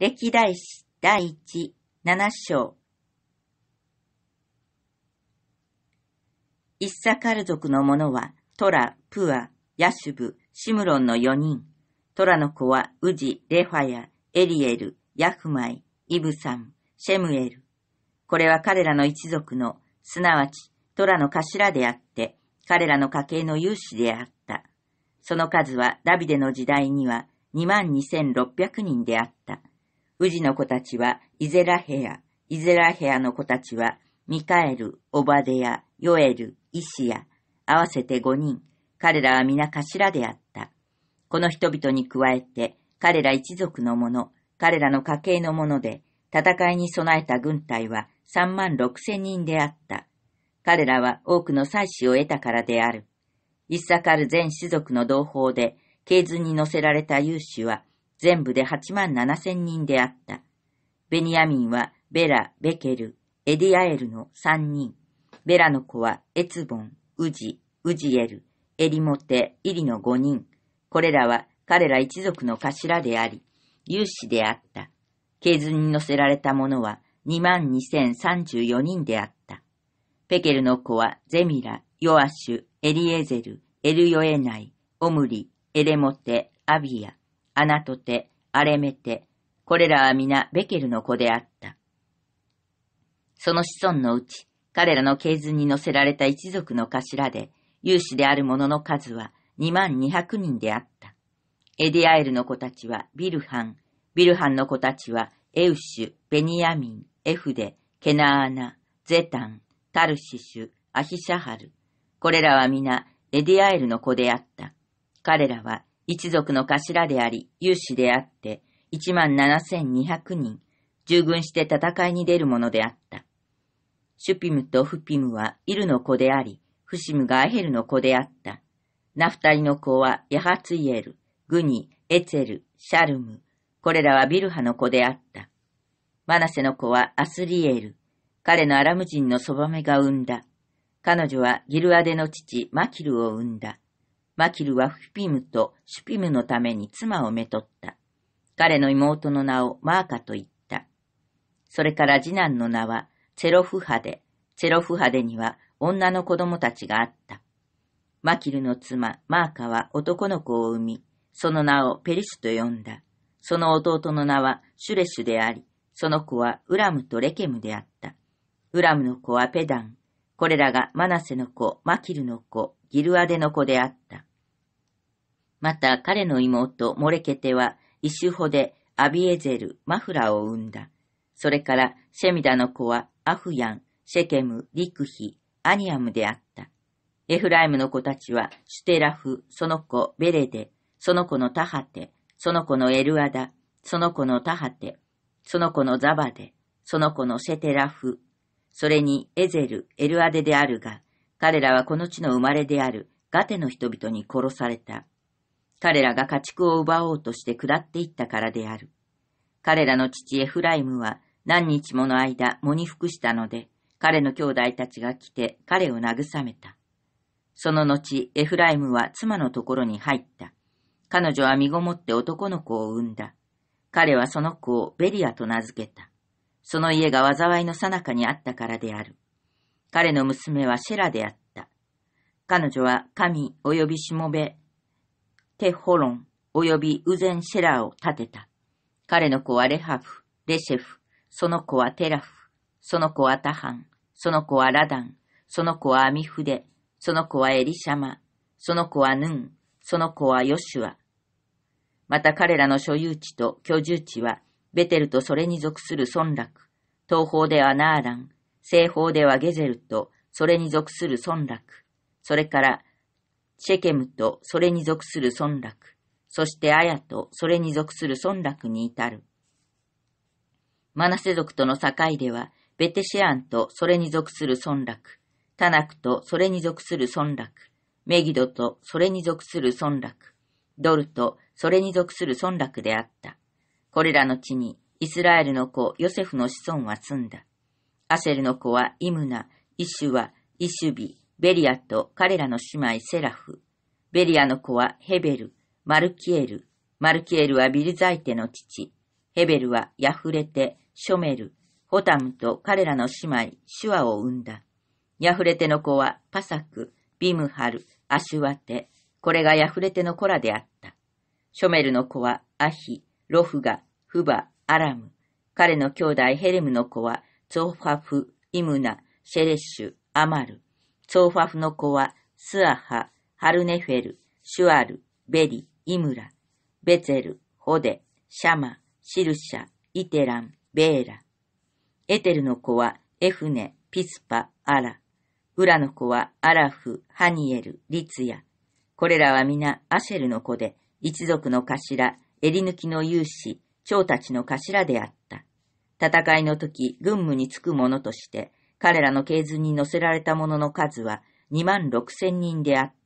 歴代史第一七章イッサカル族の者はトラ、プア、ヤシュブ、シムロンの四人。トラの子はウジ、レファヤ、エリエル、ヤフマイ、イブサン、シェムエル。これは彼らの一族の、すなわちトラの頭であって、彼らの家系の勇士であった。その数はダビデの時代には22,600人であった。宇治の子たちはイゼラヘア、イゼラヘアの子たちはミカエル、オバデヤ、ヨエル、イシア、合わせて五人。彼らは皆頭であった。この人々に加えて、彼ら一族の者、彼らの家系の者で、戦いに備えた軍隊は三万六千人であった。彼らは多くの祭祀を得たからである。イサカル全士族の同胞で、系図に乗せられた勇士は全部で8万7千人であった。ベニヤミンはベラ、ベケル、エディアエルの三人。ベラの子はエツボン、ウジ、ウジエル、エリモテ、イリの五人。これらは彼ら一族の頭であり、勇士であった。ケズに乗せられた者は22,034人であった。ペケルの子はゼミラ、ヨアシュ、エリエゼル、エルヨエナイ、オムリ、エレモテ、アビア。アナトテ、アレメテ、これらは皆ベケルの子であった。その子孫のうち、彼らの系図に載せられた一族の頭で、有志である者の数は2万200人であった。エディアエルの子たちはビルハン、ビルハンの子たちはエウシュ、ベニヤミン、エフデ、ケナアナ、ゼタン、タルシシュ、アヒシャハル。これらは皆エディアエルの子であった。彼らは一族の頭であり、勇士であって、一万七千二百人、従軍して戦いに出るものであった。シュピムとフピムはイルの子であり、フシムがアヘルの子であった。ナフタリの子はヤハツイエル、グニ、エツェル、シャルム、これらはビルハの子であった。マナセの子はアスリエル、彼のアラム人のそばめが産んだ。彼女はギルアデの父マキルを産んだ。マキルはフピムとシュピムのために妻をめとった。彼の妹の名をマーカと言った。それから次男の名はチェロフハデ。チェロフハデには女の子供たちがあった。マキルの妻、マーカは男の子を産み、その名をペリシュと呼んだ。その弟の名はシュレシュであり、その子はウラムとレケムであった。ウラムの子はペダン。これらがマナセの子、マキルの子、ギルアデの子であった。また彼の妹モレケテはイシュホでアビエゼル、マフラを生んだ。それからシェミダの子はアフヤン、シェケム、リクヒ、アニアムであった。エフライムの子たちはシュテラフ、その子ベレデ、その子のタハテ、その子のエルアダ、その子のタハテ、その子のザバデ、その子のシェテラフ、それにエゼル、エルアデであるが、彼らはこの地の生まれであるガテの人々に殺された。彼らが家畜を奪おうとして下っていったからである。彼らの父エフライムは何日もの間喪に服したので、彼の兄弟たちが来て彼を慰めた。その後、エフライムは妻のところに入った。彼女は身ごもって男の子を産んだ。彼はその子をベリアと名付けた。その家が災いの最中にあったからである。彼の娘はシェラであった。彼女は神及びしもべテホロン、よびウゼンシェラーを建てた。彼の子はレハフ、レシェフ、その子はテラフ、その子はタハン、その子はラダン、その子はアミフデ、その子はエリシャマ、その子はヌン、その子はヨシュア。また彼らの所有地と居住地は、ベテルとそれに属する村落、東方ではナーラン、西方ではゲゼルとそれに属する村落、それからシェケムとそれに属する村落、そしてアヤとそれに属する村落に至る。マナセ族との境では、ベテシアンとそれに属する村落、タナクとそれに属する村落、メギドとそれに属する村落、ドルとそれに属する村落であった。これらの地にイスラエルの子ヨセフの子孫は住んだ。アセルの子はイムナ、イシュワ、イシュビ、ベリアと彼らの姉妹セラフ。ベリアの子はヘベル、マルキエル。マルキエルはビルザイテの父。ヘベルはヤフレテ、ショメル、ホタムと彼らの姉妹、シュアを生んだ。ヤフレテの子はパサク、ビムハル、アシュワテ。これがヤフレテの子らであった。ショメルの子はアヒ、ロフガ、フバ、アラム。彼の兄弟ヘレムの子は、ゾーファフ、イムナ、シェレッシュ、アマル。ソーファフの子は、スアハ、ハルネフェル、シュアル、ベリ、イムラ、ベツェル、ホデ、シャマ、シルシャ、イテラン、ベーラ。エテルの子は、エフネ、ピスパ、アラ。ウラの子は、アラフ、ハニエル、リツヤ。これらは皆、アシェルの子で、一族の頭、エリ抜きの勇士、長たちの頭であった。戦いの時、軍務につく者として、彼らの系図に載せられた者の数は2万6千人であった。